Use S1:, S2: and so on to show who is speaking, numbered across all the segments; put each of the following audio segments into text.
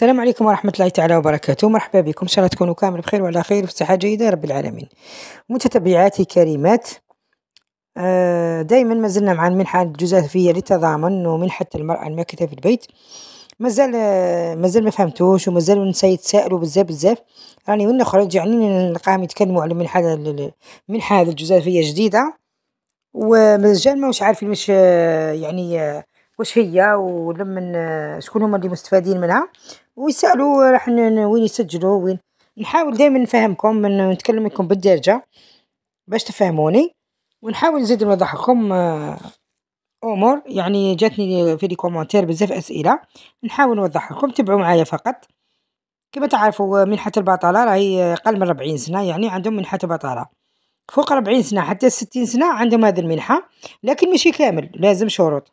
S1: السلام عليكم ورحمة الله تعالى وبركاته مرحبا بكم إن شاء الله تكونوا كامل بخير وعلى خير وفي صحة جيدة رب العالمين متتبعاتي كريمات آه، دائما ما زلنا مع المنحة الجزافية للتضامن ومنحة المرأة الماكثة في البيت مازال آه، مازال ما فهمتوش ومازال نتسائلوا بزاف بزاف راني يعني ونخرج يعني نلقاهم يتكلموا على المنحة المنحة هذه الجزافية جديدة ومازال ماوش عارفين واش آه، يعني واش هي ولمن شكون هما اللي مستفادين منها ويسالوا راح وين يسجلوا وين نحاول دائما نفهمكم نتكلم لكم بالدارجه باش تفهموني ونحاول نزيد نوضح لكم آه، امور يعني جاتني في لي كومونتير بزاف اسئله نحاول نوضح لكم تبعوا معايا فقط كما تعرفوا منحه البطاله راهي اقل من 40 سنه يعني عندهم منحه بطاله فوق 40 سنه حتى 60 سنه عندهم هذه المنحه لكن ماشي كامل لازم شروط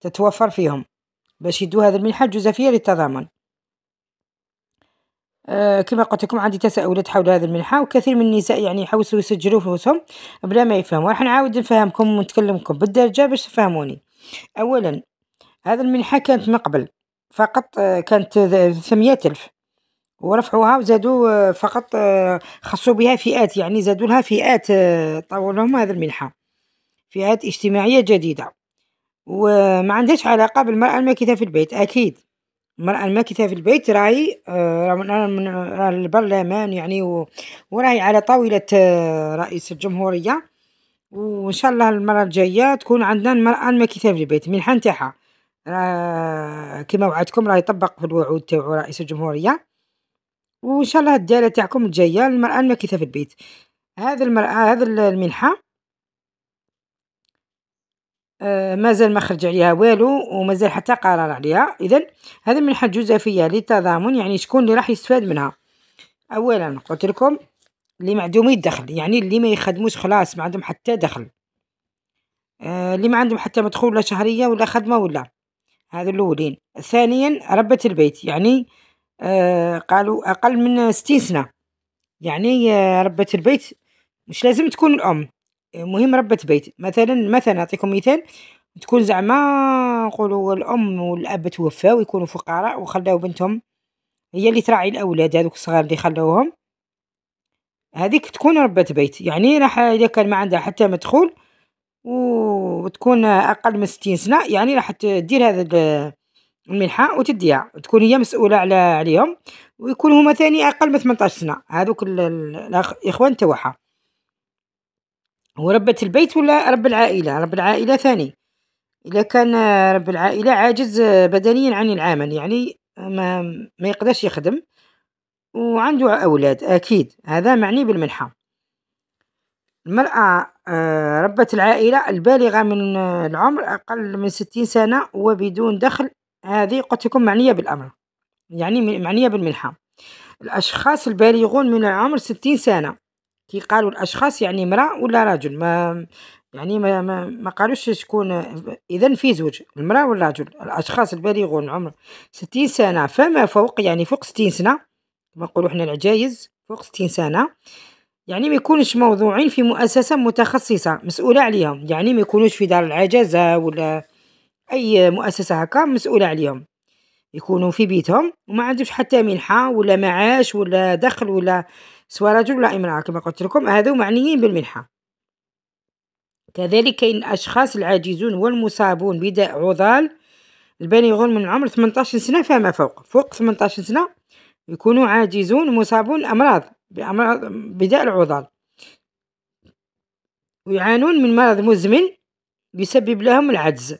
S1: تتوفر فيهم باش يدو هذه المنحة الجزافية للتضامن آه كما قلت لكم عندي تساؤلات حول هذه المنحة وكثير من النساء يعني يحوسوا يسجلوا فلوسهم بلا ما يفهموا راح نعاود نفهمكم ونتكلمكم بالدرجة باش تفهموني أولا هذه المنحة كانت من قبل فقط آه، كانت ثمانية ألف ورفعوها وزادوا آه، فقط آه، خصوا بها فئات يعني زادوا لها فئات طولهم لهم هذه المنحة فئات اجتماعية جديدة وما عندهاش علاقة بالمرأة الماكثة في البيت أكيد المرأة الماكثة في البيت راهي آه، راه البرلمان يعني وراهي على طاولة آه، رئيس الجمهورية وإن شاء الله المرة الجاية تكون عندنا المرأة الماكثة في البيت حان نتاعها كما وعدتكم راه يطبق في الوعود تاعو رئيس الجمهورية وإن شاء الله الدالة تاعكم الجاية المرأة الماكثة في البيت هذا المرأة هذا المنحة آه، مازال ما خرج عليها والو ومازال حتى قرار عليها اذا هذا حد جزافية للتضامن يعني شكون اللي راح يستفاد منها اولا قلت لكم اللي معدومي الدخل يعني اللي ما يخدموش خلاص ما عندهم حتى دخل آه اللي ما عندهم حتى مدخول لا شهرية ولا خدمة ولا هذا الأولين ثانيا ربة البيت يعني آه قالوا أقل من ستين سنة يعني آه ربة البيت مش لازم تكون الأم مهم ربة بيت مثلا مثلا نعطيكم مثال تكون زعما نقولوا الام والاب توفاو يكونوا فقراء وخلاو بنتهم هي اللي تراعي الاولاد هذوك الصغار اللي خلاوهم هذيك تكون ربة بيت يعني راح اذا كان ما عندها حتى مدخول وتكون اقل من ستين سنه يعني راح تدير هذا المنحة وتديها تكون هي مسؤولة على عليهم ويكون هما ثاني أقل من 18 سنة هذوك الإخوان توحها هو ربة البيت ولا رب العائلة رب العائلة ثاني إذا كان رب العائلة عاجز بدنيا عن العمل يعني ما, ما يقدرش يخدم وعنده أولاد أكيد هذا معني بالمنحة المرأة آه، ربة العائلة البالغة من العمر أقل من ستين سنة وبدون دخل هذه قد تكون معنية بالأمر يعني معنية بالمنحة الأشخاص البالغون من العمر ستين سنة كي قالوا الاشخاص يعني امراه ولا رجل ما يعني ما ما, ما قالوش شكون اذا في زوج المراه والرجل الاشخاص البالغون عمر ستين سنه فما فوق يعني فوق ستين سنه كما نقولوا حنا العجايز فوق ستين سنه يعني ما يكونش موضوعين في مؤسسة متخصصة مسؤولة عليهم يعني ما يكونوش في دار العجزة ولا أي مؤسسة هكا مسؤولة عليهم يكونوا في بيتهم وما عندهمش حتى منحة ولا معاش ولا دخل ولا سواء رجل ولا امرأة كما قلت لكم هذو معنيين بالمنحة كذلك كاين الأشخاص العاجزون والمصابون بداء عضال البالغون من العمر 18 سنة فما فوق فوق 18 سنة يكونوا عاجزون مصابون أمراض بأمراض بداء العضال ويعانون من مرض مزمن يسبب لهم العجز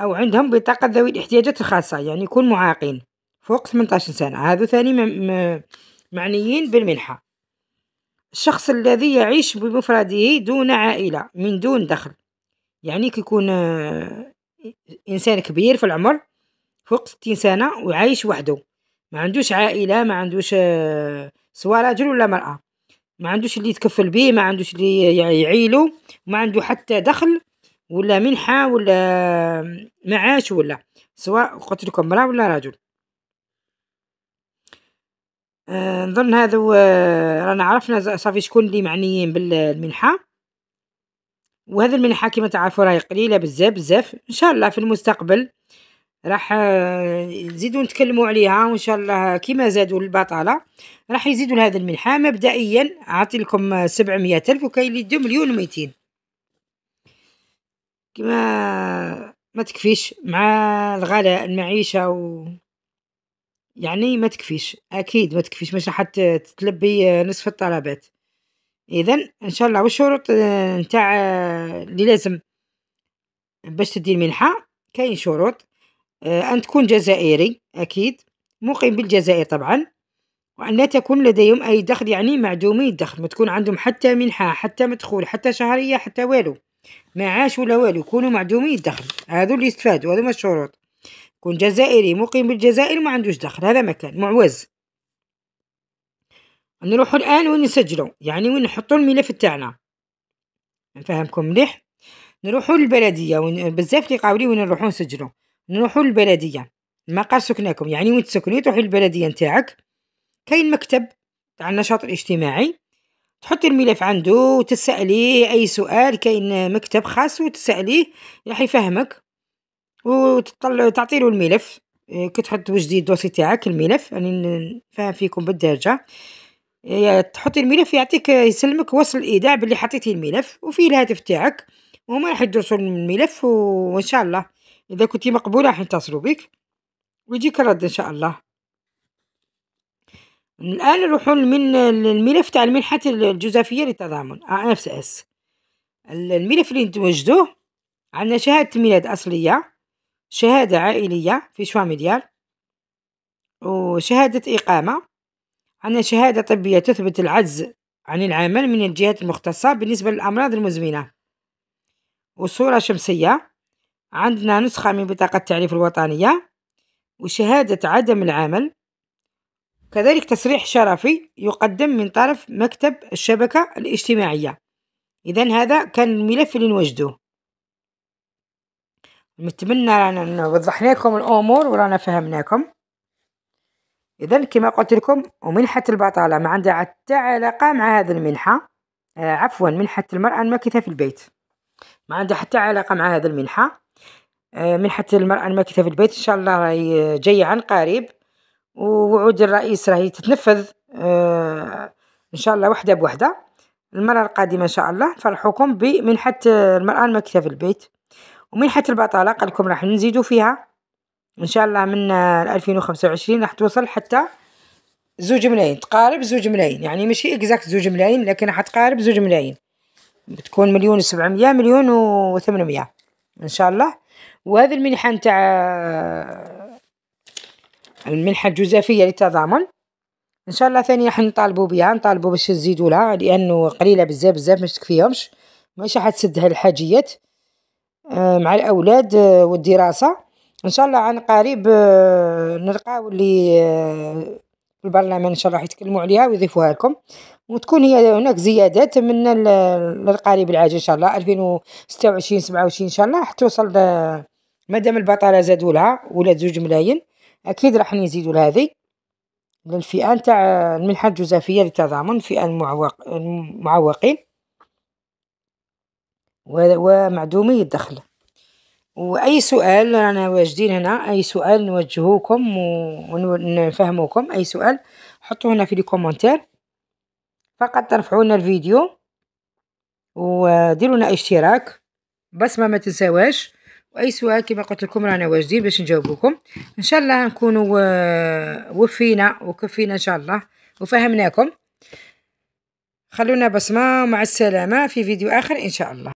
S1: أو عندهم بطاقة ذوي الاحتياجات الخاصة يعني يكون معاقين فوق 18 سنة هذا ثاني معنيين بالمنحة الشخص الذي يعيش بمفرده دون عائلة من دون دخل يعني كيكون آه، إنسان كبير في العمر فوق ستين سنة وعايش وحده ما عندوش عائلة ما عندوش آه، سواء رجل ولا مرأة ما عندوش اللي يتكفل به ما عندوش اللي يعيله ما عنده حتى دخل ولا منحة ولا آه، معاش ولا سواء قلت لكم مرأة ولا رجل آه، نظن هذو آه رانا عرفنا صافي شكون اللي معنيين بالمنحة وهذه المنحة كما تعرفوا راهي قليلة بزاف بزاف ان شاء الله في المستقبل راح نزيدو آه، نتكلموا عليها وان شاء الله كيما زادوا البطاله راح يزيدوا لهذا المنحه مبدئيا اعطي لكم 700 الف وكاين اللي يدو مليون و200 كما ما تكفيش مع الغلاء المعيشه و يعني ما تكفيش اكيد ما تكفيش مش راح تلبي نصف الطلبات اذا ان شاء الله والشروط نتاع اللي لازم باش تدي المنحه كاين شروط آه، ان تكون جزائري اكيد مقيم بالجزائر طبعا وان لا تكون لديهم اي دخل يعني معدومي الدخل ما تكون عندهم حتى منحه حتى مدخول حتى شهريه حتى والو معاش ولا والو يكونوا معدومي الدخل هذو اللي يستفادوا هذو الشروط كون جزائري مقيم بالجزائر ما عندوش دخل هذا مكان معوز نروحوا الان وين نسجلوا يعني وين نحطوا الملف تاعنا نفهمكم مليح نروحوا للبلديه وين بزاف اللي قاولي وين نروحوا نسجلوا نروحوا للبلديه مقر سكنكم يعني وين تسكني تروحي للبلديه نتاعك كاين مكتب تاع النشاط الاجتماعي تحطي الملف عنده وتسأليه أي سؤال كاين مكتب خاص وتسأليه راح يفهمك وتطلع تعطي له الملف إيه، كتحط وجدي الدوسي تاعك الملف راني يعني نفهم فيكم بالدارجه تحطي الملف يعطيك يسلمك وصل الايداع باللي حطيتي الملف وفيه الهاتف تاعك وهما راح يدرسوا الملف وان شاء الله اذا كنتي مقبوله راح يتصلوا بك ويجيك الرد ان شاء الله الان نروحوا من الملف تاع المنحه الجزافيه للتضامن آه، اف اس الملف اللي نتوجدوه عندنا شهاده ميلاد اصليه شهادة عائلية في شواميديال وشهادة إقامة عندنا شهادة طبية تثبت العجز عن العمل من الجهات المختصة بالنسبة للأمراض المزمنة وصورة شمسية عندنا نسخة من بطاقة التعريف الوطنية وشهادة عدم العمل كذلك تصريح شرفي يقدم من طرف مكتب الشبكة الاجتماعية إذا هذا كان الملف اللي نوجدوه نتمنى رانا انه وضحنا لكم الامور ورانا فهمناكم اذا كما قلت لكم ومنحه البطاله ما عندها حتى علاقه مع هذا المنحه آه عفوا منحه المراه الماكثه في البيت ما عندها حتى علاقه مع هذا المنحه آه منحه المراه الماكثه في البيت ان شاء الله راهي جايه عن قريب ووعود الرئيس راهي تتنفذ آه ان شاء الله وحده بوحده المره القادمه ان شاء الله نفرحوكم بمنحه المراه الماكثه في البيت ومنحة البطالة قالكم راح نزيدو فيها ان شاء الله من 2025 راح توصل حتى زوج ملايين تقارب زوج ملايين يعني ماشي اكزاكت زوج ملايين لكن راح تقارب زوج ملايين بتكون مليون وسبعمية مليون وثمنمية ان شاء الله وهذه المنحة نتاع المنحة الجزافية للتضامن ان شاء الله ثاني راح نطالبوا بها نطالبوا باش نزيدولها لها لانه قليله بزاف بزاف مش تكفيهمش ماشي حتسد هالحاجيات آه، مع الاولاد آه، والدراسه ان شاء الله عن قريب آه، نلقاو اللي البرلمان ان شاء الله راح يتكلموا عليها ويضيفوها لكم وتكون هي هناك زيادات من للقريب العاجل ان شاء الله 2026 27 ان شاء الله حتوصل توصل مادام البطاله زادوا لها ولا زوج ملايين اكيد راح نزيدوا لها هذه للفئه نتاع المنحه الجزافيه للتضامن فئه المعوق المعوقين ومعدومي الدخل وأي سؤال رانا واجدين هنا أي سؤال نوجهوكم ونفهموكم أي سؤال حطوه هنا في لي فقط ترفعوا لنا الفيديو وديروا لنا اشتراك بصمه ما تنساوهاش واي سؤال كما قلت لكم رانا واجدين باش نجاوبوكم ان شاء الله نكونوا وفينا وكفينا ان شاء الله وفهمناكم خلونا بصمه مع السلامه في فيديو اخر ان شاء الله